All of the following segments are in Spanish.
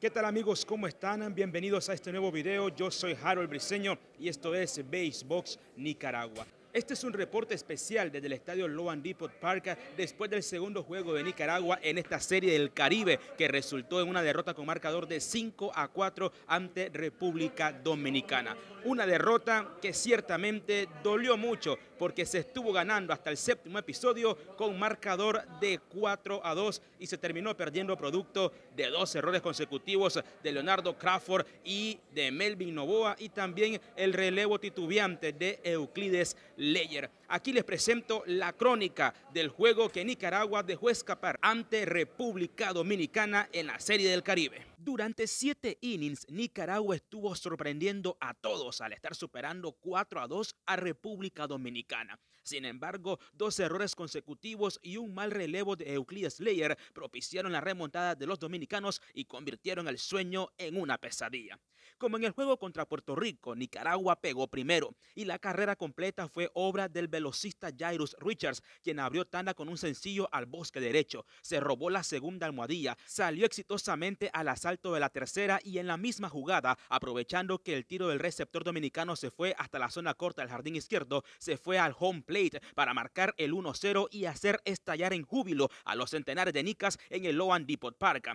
¿Qué tal amigos? ¿Cómo están? Bienvenidos a este nuevo video. Yo soy Harold Briseño y esto es Basebox Nicaragua. Este es un reporte especial desde el estadio Loan Depot Park después del segundo juego de Nicaragua en esta serie del Caribe que resultó en una derrota con marcador de 5 a 4 ante República Dominicana. Una derrota que ciertamente dolió mucho porque se estuvo ganando hasta el séptimo episodio con marcador de 4 a 2 y se terminó perdiendo producto de dos errores consecutivos de Leonardo Crawford y de Melvin Novoa y también el relevo titubeante de Euclides Leyer. Aquí les presento la crónica del juego que Nicaragua dejó escapar ante República Dominicana en la Serie del Caribe. Durante siete innings, Nicaragua estuvo sorprendiendo a todos al estar superando 4 a 2 a República Dominicana. Sin embargo, dos errores consecutivos y un mal relevo de Euclides Leyer propiciaron la remontada de los dominicanos y convirtieron el sueño en una pesadilla. Como en el juego contra Puerto Rico, Nicaragua pegó primero y la carrera completa fue obra del velocista Jairus Richards, quien abrió tanda con un sencillo al bosque derecho, se robó la segunda almohadilla, salió exitosamente a la sala alto de la tercera y en la misma jugada, aprovechando que el tiro del receptor dominicano se fue hasta la zona corta del jardín izquierdo, se fue al home plate para marcar el 1-0 y hacer estallar en júbilo a los centenares de Nicas en el Loan Depot Park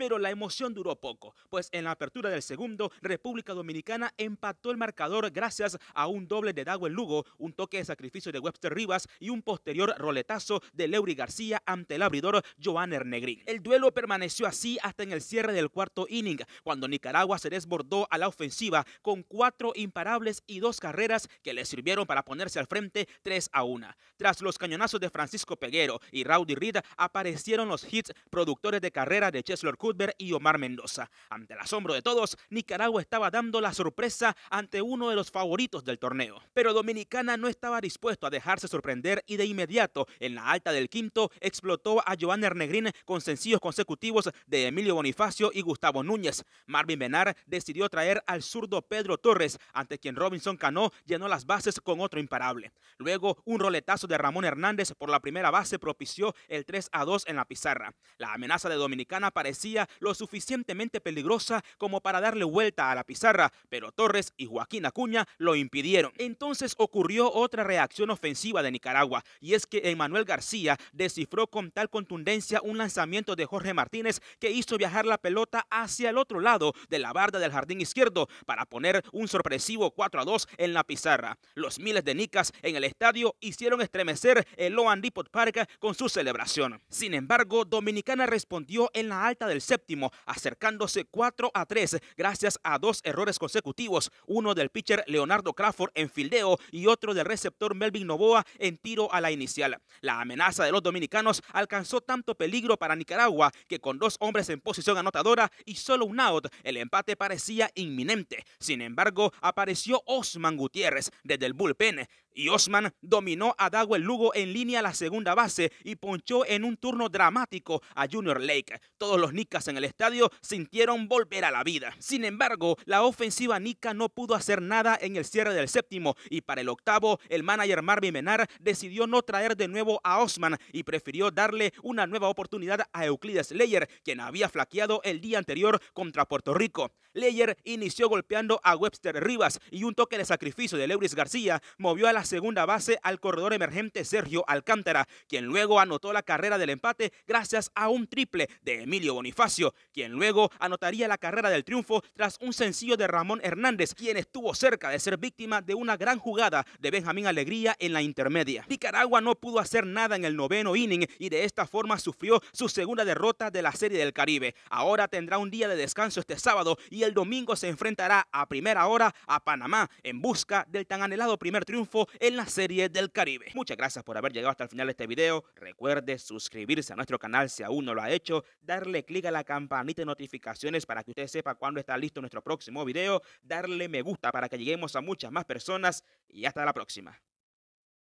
pero la emoción duró poco, pues en la apertura del segundo, República Dominicana empató el marcador gracias a un doble de Dawel Lugo, un toque de sacrificio de Webster Rivas y un posterior roletazo de Leury García ante el abridor Joan Ernegrin. El duelo permaneció así hasta en el cierre del cuarto inning, cuando Nicaragua se desbordó a la ofensiva con cuatro imparables y dos carreras que le sirvieron para ponerse al frente 3 a 1. Tras los cañonazos de Francisco Peguero y Rowdy Reed, aparecieron los hits productores de carrera de Chesler Cook y Omar Mendoza. Ante el asombro de todos, Nicaragua estaba dando la sorpresa ante uno de los favoritos del torneo. Pero Dominicana no estaba dispuesto a dejarse sorprender y de inmediato, en la alta del quinto, explotó a Joan Ernegrin con sencillos consecutivos de Emilio Bonifacio y Gustavo Núñez. Marvin Benar decidió traer al zurdo Pedro Torres, ante quien Robinson Cano llenó las bases con otro imparable. Luego, un roletazo de Ramón Hernández por la primera base propició el 3 a 2 en la pizarra. La amenaza de Dominicana parecía lo suficientemente peligrosa como para darle vuelta a la pizarra, pero Torres y Joaquín Acuña lo impidieron. Entonces ocurrió otra reacción ofensiva de Nicaragua, y es que Emmanuel García descifró con tal contundencia un lanzamiento de Jorge Martínez que hizo viajar la pelota hacia el otro lado de la barda del jardín izquierdo para poner un sorpresivo 4 a 2 en la pizarra. Los miles de nicas en el estadio hicieron estremecer el Loan Depot Park con su celebración. Sin embargo, Dominicana respondió en la alta del séptimo, acercándose 4 a 3 gracias a dos errores consecutivos, uno del pitcher Leonardo Crawford en fildeo y otro del receptor Melvin Novoa en tiro a la inicial. La amenaza de los dominicanos alcanzó tanto peligro para Nicaragua que con dos hombres en posición anotadora y solo un out, el empate parecía inminente. Sin embargo, apareció Osman Gutiérrez desde el bullpen. Y Osman dominó a el Lugo en línea a la segunda base y ponchó en un turno dramático a Junior Lake. Todos los Nicas en el estadio sintieron volver a la vida. Sin embargo, la ofensiva Nica no pudo hacer nada en el cierre del séptimo y para el octavo, el manager Marvin Menar decidió no traer de nuevo a Osman y prefirió darle una nueva oportunidad a Euclides Leyer, quien había flaqueado el día anterior contra Puerto Rico. Leyer inició golpeando a Webster Rivas y un toque de sacrificio de Leuris García movió a la segunda base al corredor emergente Sergio Alcántara, quien luego anotó la carrera del empate gracias a un triple de Emilio Bonifacio, quien luego anotaría la carrera del triunfo tras un sencillo de Ramón Hernández, quien estuvo cerca de ser víctima de una gran jugada de Benjamín Alegría en la intermedia. Nicaragua no pudo hacer nada en el noveno inning y de esta forma sufrió su segunda derrota de la Serie del Caribe. Ahora tendrá un día de descanso este sábado y el domingo se enfrentará a primera hora a Panamá en busca del tan anhelado primer triunfo en la serie del Caribe. Muchas gracias por haber llegado hasta el final de este video. Recuerde suscribirse a nuestro canal si aún no lo ha hecho, darle clic a la campanita de notificaciones para que usted sepa cuándo está listo nuestro próximo video, darle me gusta para que lleguemos a muchas más personas y hasta la próxima.